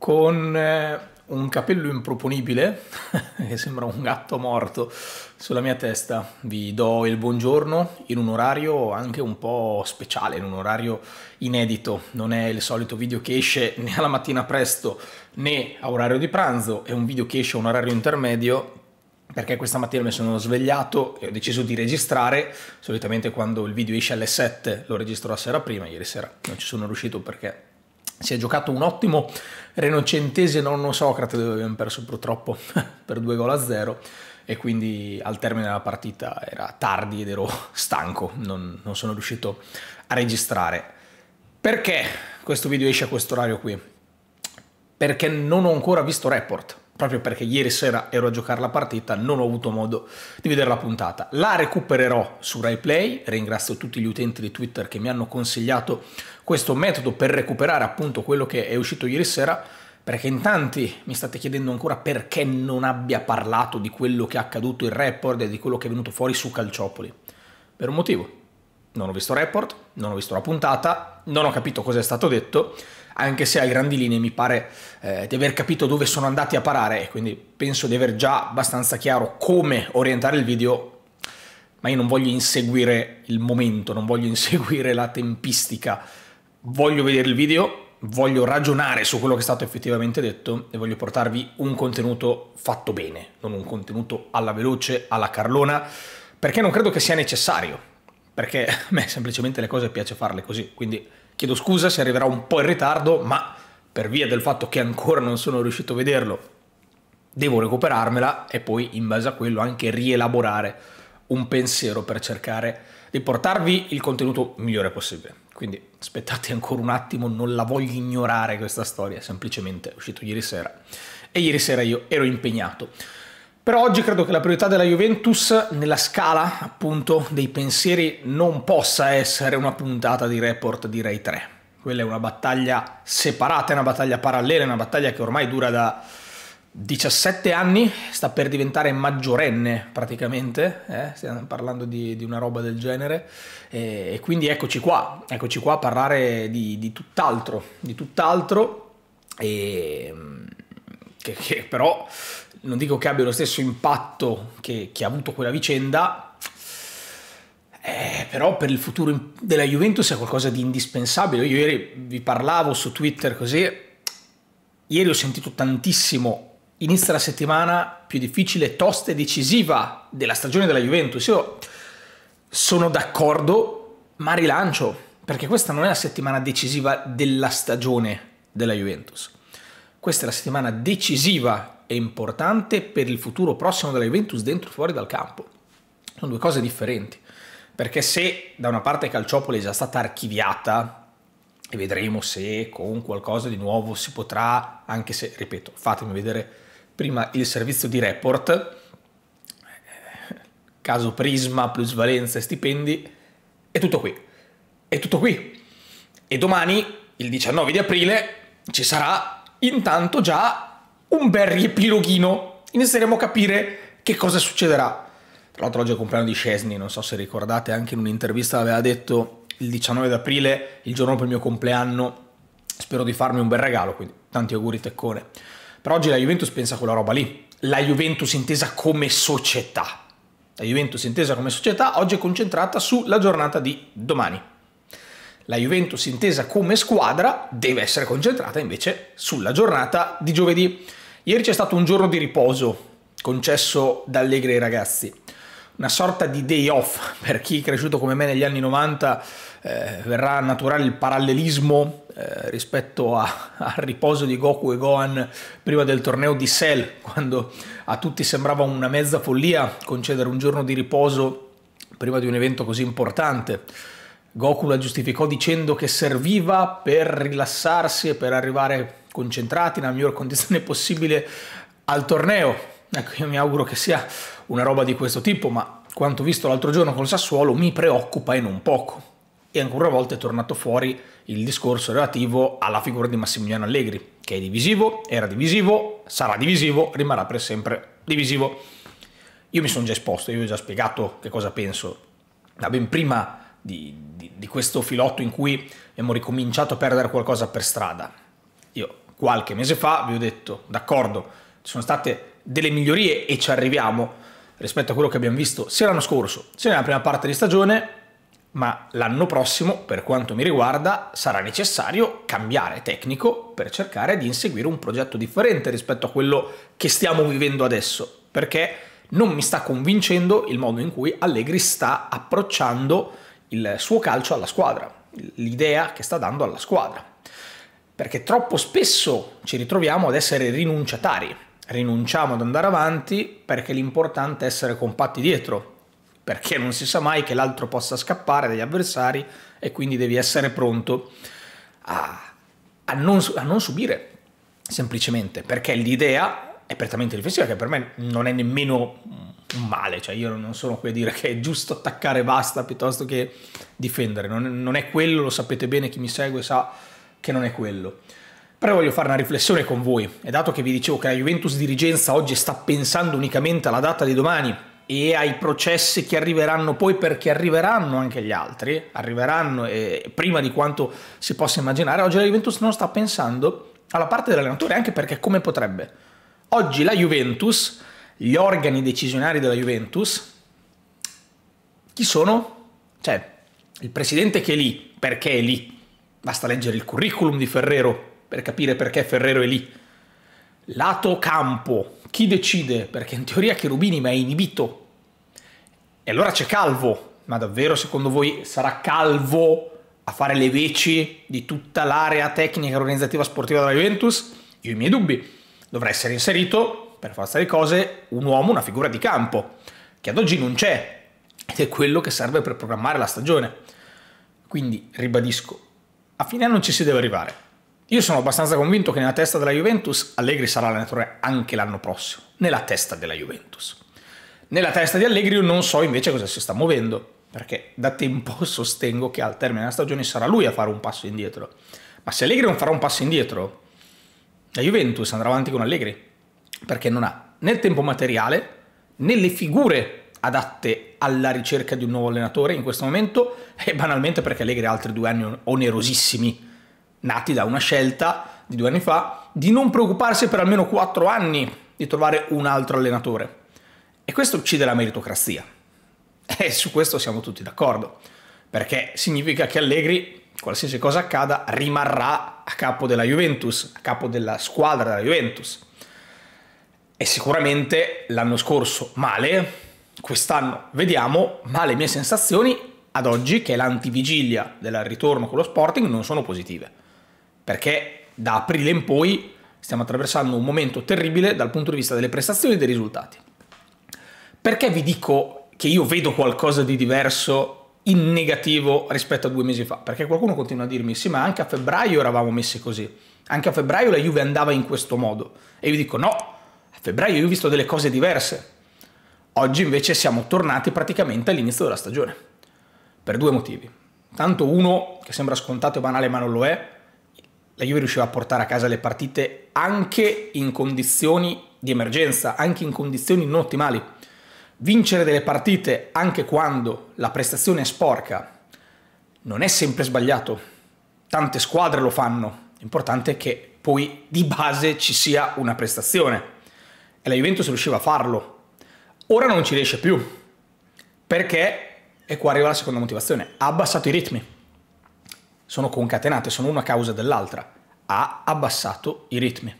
con eh, un capello improponibile che sembra un gatto morto sulla mia testa. Vi do il buongiorno in un orario anche un po' speciale, in un orario inedito. Non è il solito video che esce né alla mattina presto né a orario di pranzo, è un video che esce a un orario intermedio perché questa mattina mi sono svegliato e ho deciso di registrare. Solitamente quando il video esce alle 7 lo registro la sera prima, ieri sera non ci sono riuscito perché si è giocato un ottimo renocentese nonno Socrate dove abbiamo perso purtroppo per 2 gol a 0 e quindi al termine della partita era tardi ed ero stanco, non, non sono riuscito a registrare. Perché questo video esce a questo orario qui? Perché non ho ancora visto report, proprio perché ieri sera ero a giocare la partita, non ho avuto modo di vedere la puntata. La recupererò su RaiPlay, ringrazio tutti gli utenti di Twitter che mi hanno consigliato questo metodo per recuperare appunto quello che è uscito ieri sera, perché in tanti mi state chiedendo ancora perché non abbia parlato di quello che è accaduto in report e di quello che è venuto fuori su Calciopoli. Per un motivo. Non ho visto report, non ho visto la puntata, non ho capito cosa è stato detto, anche se a grandi linee mi pare eh, di aver capito dove sono andati a parare, quindi penso di aver già abbastanza chiaro come orientare il video, ma io non voglio inseguire il momento, non voglio inseguire la tempistica voglio vedere il video, voglio ragionare su quello che è stato effettivamente detto e voglio portarvi un contenuto fatto bene, non un contenuto alla veloce, alla carlona, perché non credo che sia necessario, perché a me semplicemente le cose piace farle così, quindi chiedo scusa se arriverà un po' in ritardo, ma per via del fatto che ancora non sono riuscito a vederlo, devo recuperarmela e poi in base a quello anche rielaborare un pensiero per cercare di portarvi il contenuto migliore possibile. Quindi aspettate ancora un attimo, non la voglio ignorare questa storia, semplicemente è uscito ieri sera e ieri sera io ero impegnato. Però oggi credo che la priorità della Juventus nella scala appunto dei pensieri non possa essere una puntata di report di Rai 3. Quella è una battaglia separata, è una battaglia parallela, è una battaglia che ormai dura da 17 anni, sta per diventare maggiorenne praticamente, eh? stiamo parlando di, di, una roba del genere, e, e, quindi eccoci qua, eccoci qua a parlare di, di tutt'altro, di tutt'altro, e, che, che, però non dico che abbia lo stesso impatto che, che ha avuto quella vicenda, eh, però per il futuro della Juventus è qualcosa di indispensabile. Io ieri vi parlavo su Twitter così, ieri ho sentito tantissimo inizia la settimana più difficile, tosta e decisiva della stagione della Juventus. Io sono d'accordo, ma rilancio, perché questa non è la settimana decisiva della stagione della Juventus. Questa è la settimana decisiva e importante per il futuro prossimo della Juventus dentro e fuori dal campo. Sono due cose differenti, perché se da una parte Calciopoli è già stata archiviata e vedremo se con qualcosa di nuovo si potrà, anche se, ripeto, fatemi vedere prima il servizio di report, caso Prisma, plusvalenza e stipendi, è tutto qui. È tutto qui. E domani, il 19 di aprile, ci sarà intanto già un bel riepiloghino. Inizieremo a capire che cosa succederà. Tra l'altro oggi è il compleanno di Scesni, non so se ricordate, anche in un'intervista aveva detto il 19 di aprile, il giorno per il mio compleanno, spero di farmi un bel regalo, quindi tanti auguri Teccone. Però oggi la Juventus pensa a quella roba lì. La Juventus intesa come società. La Juventus intesa come società oggi è concentrata sulla giornata di domani. La Juventus intesa come squadra deve essere concentrata invece sulla giornata di giovedì. Ieri c'è stato un giorno di riposo concesso da Allegri ai ragazzi una sorta di day off per chi è cresciuto come me negli anni 90 eh, verrà naturale il parallelismo eh, rispetto a, al riposo di Goku e Gohan prima del torneo di Cell quando a tutti sembrava una mezza follia concedere un giorno di riposo prima di un evento così importante Goku la giustificò dicendo che serviva per rilassarsi e per arrivare concentrati nella miglior condizione possibile al torneo Ecco, io mi auguro che sia una roba di questo tipo, ma quanto visto l'altro giorno col Sassuolo mi preoccupa e non poco. E ancora una volta è tornato fuori il discorso relativo alla figura di Massimiliano Allegri, che è divisivo, era divisivo, sarà divisivo, rimarrà per sempre divisivo. Io mi sono già esposto, io vi ho già spiegato che cosa penso, da ben prima di, di, di questo filotto in cui abbiamo ricominciato a perdere qualcosa per strada. Io qualche mese fa vi ho detto, d'accordo, ci sono state delle migliorie e ci arriviamo rispetto a quello che abbiamo visto sia l'anno scorso sia nella prima parte di stagione, ma l'anno prossimo, per quanto mi riguarda, sarà necessario cambiare tecnico per cercare di inseguire un progetto differente rispetto a quello che stiamo vivendo adesso, perché non mi sta convincendo il modo in cui Allegri sta approcciando il suo calcio alla squadra, l'idea che sta dando alla squadra. Perché troppo spesso ci ritroviamo ad essere rinunciatari rinunciamo ad andare avanti perché l'importante è essere compatti dietro, perché non si sa mai che l'altro possa scappare dagli avversari e quindi devi essere pronto a, a, non, a non subire, semplicemente, perché l'idea è prettamente difensiva, che per me non è nemmeno un male, cioè io non sono qui a dire che è giusto attaccare e basta piuttosto che difendere, non, non è quello, lo sapete bene chi mi segue sa che non è quello però voglio fare una riflessione con voi e dato che vi dicevo che la Juventus dirigenza oggi sta pensando unicamente alla data di domani e ai processi che arriveranno poi perché arriveranno anche gli altri, arriveranno eh, prima di quanto si possa immaginare, oggi la Juventus non sta pensando alla parte dell'allenatore anche perché come potrebbe. Oggi la Juventus, gli organi decisionari della Juventus, chi sono? Cioè, il presidente che è lì, perché è lì? Basta leggere il curriculum di Ferrero, per capire perché Ferrero è lì. Lato campo, chi decide? Perché in teoria Cherubini ma è inibito. E allora c'è Calvo, ma davvero secondo voi sarà Calvo a fare le veci di tutta l'area tecnica e organizzativa sportiva della Juventus? Io ho i miei dubbi. Dovrà essere inserito, per forza di cose, un uomo, una figura di campo, che ad oggi non c'è, ed è quello che serve per programmare la stagione. Quindi, ribadisco, a fine anno ci si deve arrivare. Io sono abbastanza convinto che nella testa della Juventus Allegri sarà allenatore anche l'anno prossimo, nella testa della Juventus. Nella testa di Allegri io non so invece cosa si sta muovendo, perché da tempo sostengo che al termine della stagione sarà lui a fare un passo indietro. Ma se Allegri non farà un passo indietro, la Juventus andrà avanti con Allegri, perché non ha né il tempo materiale né le figure adatte alla ricerca di un nuovo allenatore in questo momento e banalmente perché Allegri ha altri due anni onerosissimi nati da una scelta di due anni fa di non preoccuparsi per almeno quattro anni di trovare un altro allenatore. E questo uccide la meritocrazia. E su questo siamo tutti d'accordo, perché significa che Allegri, qualsiasi cosa accada, rimarrà a capo della Juventus, a capo della squadra della Juventus. E sicuramente l'anno scorso male, quest'anno vediamo, ma le mie sensazioni ad oggi, che è l'antivigilia del ritorno con lo Sporting, non sono positive perché da aprile in poi stiamo attraversando un momento terribile dal punto di vista delle prestazioni e dei risultati. Perché vi dico che io vedo qualcosa di diverso in negativo rispetto a due mesi fa? Perché qualcuno continua a dirmi sì, ma anche a febbraio eravamo messi così, anche a febbraio la Juve andava in questo modo. E io dico no, a febbraio io ho visto delle cose diverse. Oggi invece siamo tornati praticamente all'inizio della stagione, per due motivi. Tanto uno che sembra scontato e banale ma non lo è, la Juve riusciva a portare a casa le partite anche in condizioni di emergenza, anche in condizioni non ottimali. Vincere delle partite anche quando la prestazione è sporca non è sempre sbagliato. Tante squadre lo fanno. L'importante è che poi di base ci sia una prestazione. E la Juventus riusciva a farlo. Ora non ci riesce più. Perché, e qua arriva la seconda motivazione, ha abbassato i ritmi sono concatenate, sono una causa dell'altra, ha abbassato i ritmi.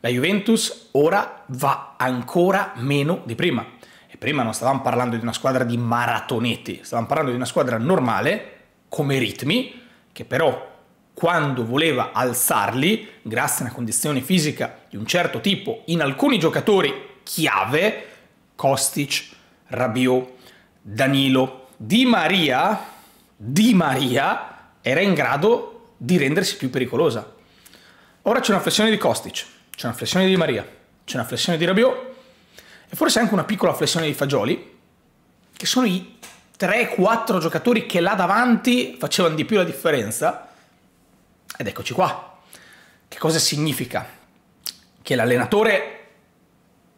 La Juventus ora va ancora meno di prima. E prima non stavamo parlando di una squadra di maratonetti, stavamo parlando di una squadra normale, come ritmi, che però quando voleva alzarli, grazie a una condizione fisica di un certo tipo, in alcuni giocatori chiave, Kostic, Rabiot, Danilo, Di Maria, Di Maria, era in grado di rendersi più pericolosa. Ora c'è una flessione di Kostic, c'è una flessione di Maria, c'è una flessione di Rabiot e forse anche una piccola flessione di Fagioli, che sono i 3-4 giocatori che là davanti facevano di più la differenza. Ed eccoci qua. Che cosa significa? Che l'allenatore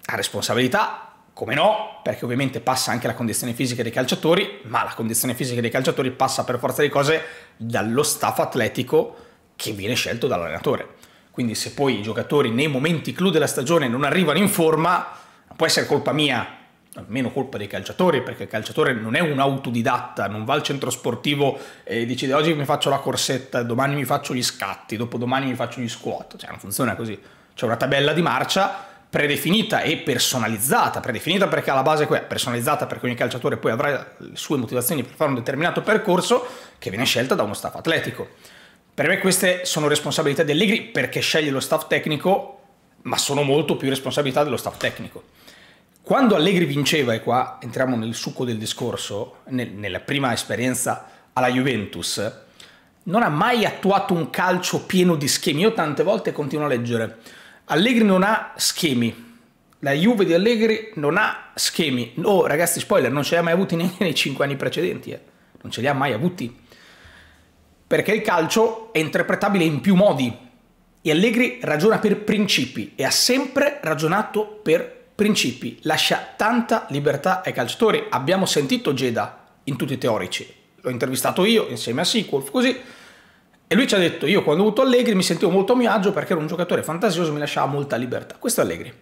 ha responsabilità, come no, perché ovviamente passa anche la condizione fisica dei calciatori, ma la condizione fisica dei calciatori passa per forza di cose dallo staff atletico che viene scelto dall'allenatore. Quindi se poi i giocatori nei momenti clou della stagione non arrivano in forma, può essere colpa mia, almeno colpa dei calciatori, perché il calciatore non è un autodidatta, non va al centro sportivo e decide oggi mi faccio la corsetta, domani mi faccio gli scatti, dopodomani mi faccio gli squat, cioè non funziona così. C'è una tabella di marcia predefinita e personalizzata, predefinita perché alla base è quella, personalizzata perché ogni calciatore poi avrà le sue motivazioni per fare un determinato percorso che viene scelta da uno staff atletico. Per me queste sono responsabilità di Allegri perché sceglie lo staff tecnico, ma sono molto più responsabilità dello staff tecnico. Quando Allegri vinceva, e qua entriamo nel succo del discorso, nel, nella prima esperienza alla Juventus, non ha mai attuato un calcio pieno di schemi. Io tante volte continuo a leggere Allegri non ha schemi. La Juve di Allegri non ha schemi. Oh, ragazzi, spoiler, non ce li ha mai avuti neanche nei cinque anni precedenti. Eh. Non ce li ha mai avuti. Perché il calcio è interpretabile in più modi. E Allegri ragiona per principi e ha sempre ragionato per principi. Lascia tanta libertà ai calciatori. Abbiamo sentito Geda in tutti i teorici. L'ho intervistato io insieme a Sequel, così e lui ci ha detto, io quando ho avuto Allegri mi sentivo molto a mio agio perché era un giocatore fantasioso, mi lasciava molta libertà. Questo è Allegri.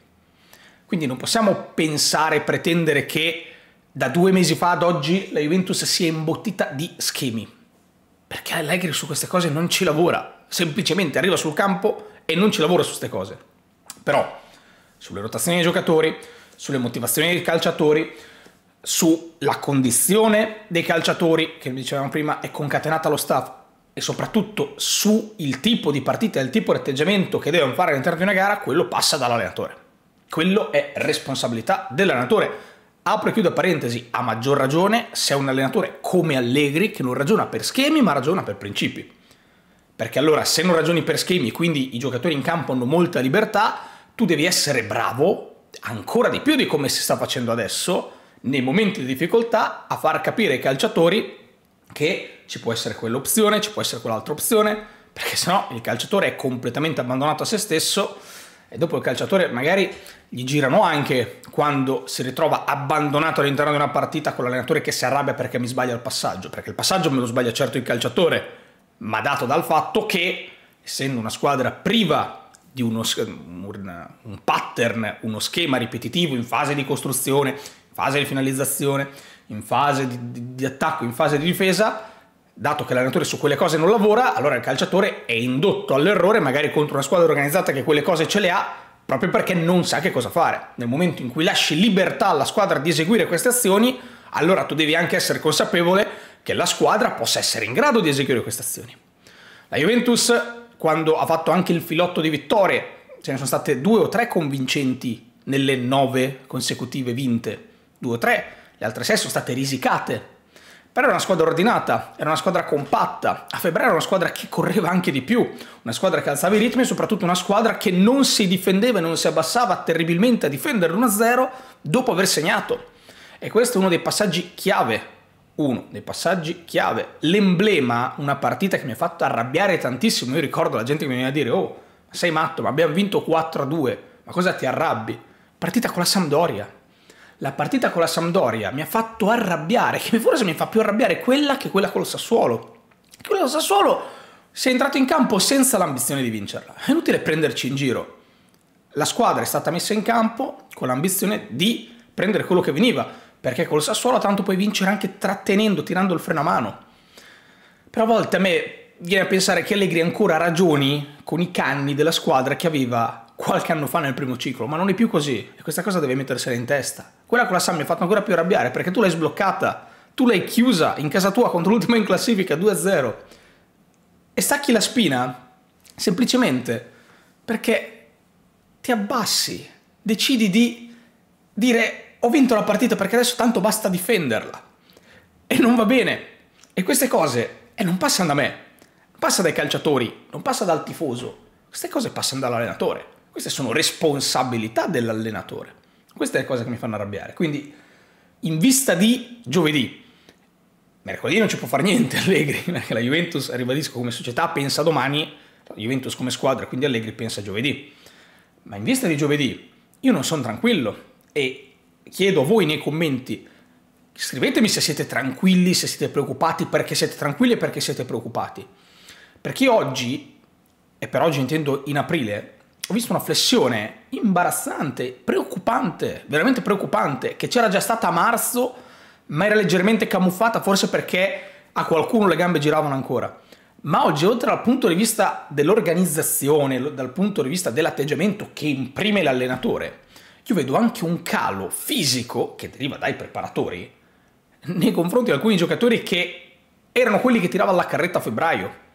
Quindi non possiamo pensare, pretendere che da due mesi fa ad oggi la Juventus sia imbottita di schemi. Perché Allegri su queste cose non ci lavora. Semplicemente arriva sul campo e non ci lavora su queste cose. Però sulle rotazioni dei giocatori, sulle motivazioni dei calciatori, sulla condizione dei calciatori, che dicevamo prima è concatenata allo staff, e soprattutto sul tipo di partita il tipo di atteggiamento che devono fare all'interno di una gara, quello passa dall'allenatore. Quello è responsabilità dell'allenatore. Apro e chiudo parentesi, a maggior ragione se è un allenatore come Allegri che non ragiona per schemi ma ragiona per principi. Perché allora se non ragioni per schemi, quindi i giocatori in campo hanno molta libertà, tu devi essere bravo, ancora di più di come si sta facendo adesso, nei momenti di difficoltà, a far capire ai calciatori che ci può essere quell'opzione, ci può essere quell'altra opzione, perché sennò il calciatore è completamente abbandonato a se stesso e dopo il calciatore magari gli girano anche quando si ritrova abbandonato all'interno di una partita con l'allenatore che si arrabbia perché mi sbaglia il passaggio, perché il passaggio me lo sbaglia certo il calciatore, ma dato dal fatto che essendo una squadra priva di uno, un, un pattern, uno schema ripetitivo in fase di costruzione, in fase di finalizzazione, in fase di, di, di attacco, in fase di difesa, dato che l'allenatore su quelle cose non lavora, allora il calciatore è indotto all'errore, magari contro una squadra organizzata che quelle cose ce le ha, proprio perché non sa che cosa fare. Nel momento in cui lasci libertà alla squadra di eseguire queste azioni, allora tu devi anche essere consapevole che la squadra possa essere in grado di eseguire queste azioni. La Juventus, quando ha fatto anche il filotto di vittorie, ce ne sono state due o tre convincenti nelle nove consecutive vinte, due o tre, le altre sei sono state risicate però era una squadra ordinata, era una squadra compatta. A febbraio era una squadra che correva anche di più, una squadra che alzava i ritmi e soprattutto una squadra che non si difendeva e non si abbassava terribilmente a difendere l'1-0 dopo aver segnato. E questo è uno dei passaggi chiave, uno dei passaggi chiave. L'emblema, una partita che mi ha fatto arrabbiare tantissimo. Io ricordo la gente che mi veniva a dire, oh, sei matto, ma abbiamo vinto 4-2, ma cosa ti arrabbi? Partita con la Sampdoria, la partita con la Sampdoria mi ha fatto arrabbiare, che forse mi fa più arrabbiare quella che quella con lo Sassuolo. Quella con lo Sassuolo si è entrato in campo senza l'ambizione di vincerla. È inutile prenderci in giro. La squadra è stata messa in campo con l'ambizione di prendere quello che veniva, perché con lo Sassuolo tanto puoi vincere anche trattenendo, tirando il freno a mano. Però a volte a me viene a pensare che Allegri ancora ragioni con i canni della squadra che aveva qualche anno fa nel primo ciclo, ma non è più così e questa cosa deve mettersela in testa. Quella con la Sam mi ha fatto ancora più arrabbiare perché tu l'hai sbloccata, tu l'hai chiusa in casa tua contro l'ultima in classifica 2-0 e stacchi la spina semplicemente perché ti abbassi, decidi di dire ho vinto la partita perché adesso tanto basta difenderla e non va bene e queste cose eh, non passano da me, non passa dai calciatori, non passano dal tifoso, queste cose passano dall'allenatore, queste sono responsabilità dell'allenatore. Queste sono cose che mi fanno arrabbiare. Quindi, in vista di giovedì, mercoledì non ci può fare niente Allegri, perché la Juventus, ribadisco, come società pensa domani, la Juventus come squadra, quindi Allegri pensa giovedì. Ma in vista di giovedì io non sono tranquillo e chiedo a voi nei commenti, scrivetemi se siete tranquilli, se siete preoccupati, perché siete tranquilli e perché siete preoccupati. Perché oggi, e per oggi intendo in aprile, ho visto una flessione imbarazzante, preoccupante, veramente preoccupante, che c'era già stata a marzo, ma era leggermente camuffata, forse perché a qualcuno le gambe giravano ancora. Ma oggi, oltre dal punto di vista dell'organizzazione, dal punto di vista dell'atteggiamento che imprime l'allenatore, io vedo anche un calo fisico che deriva dai preparatori nei confronti di alcuni giocatori che erano quelli che tiravano la carretta a febbraio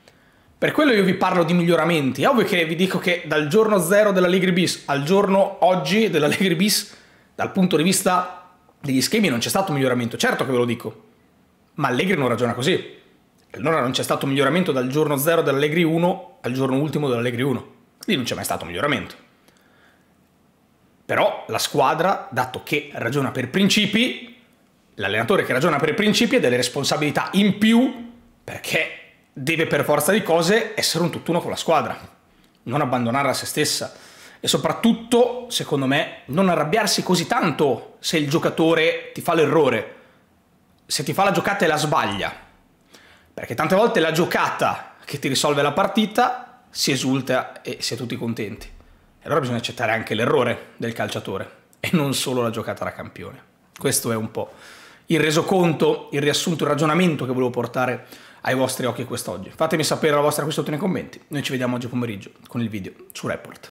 per quello io vi parlo di miglioramenti. È ovvio che vi dico che dal giorno 0 della Ligri Bis al giorno oggi della Ligri Bis, dal punto di vista degli schemi, non c'è stato un miglioramento. Certo che ve lo dico, ma Allegri non ragiona così. Allora non c'è stato un miglioramento dal giorno 0 dell'Allegri 1 al giorno ultimo dell'Allegri 1. Lì non c'è mai stato un miglioramento. Però la squadra, dato che ragiona per principi, l'allenatore che ragiona per principi ha delle responsabilità in più perché deve per forza di cose essere un tutt'uno con la squadra, non abbandonare a se stessa e soprattutto, secondo me, non arrabbiarsi così tanto se il giocatore ti fa l'errore, se ti fa la giocata e la sbaglia, perché tante volte la giocata che ti risolve la partita si esulta e si è tutti contenti. E allora bisogna accettare anche l'errore del calciatore e non solo la giocata da campione. Questo è un po' il resoconto, il riassunto, il ragionamento che volevo portare ai vostri occhi quest'oggi. Fatemi sapere la vostra qui sotto nei commenti. Noi ci vediamo oggi pomeriggio con il video su Report.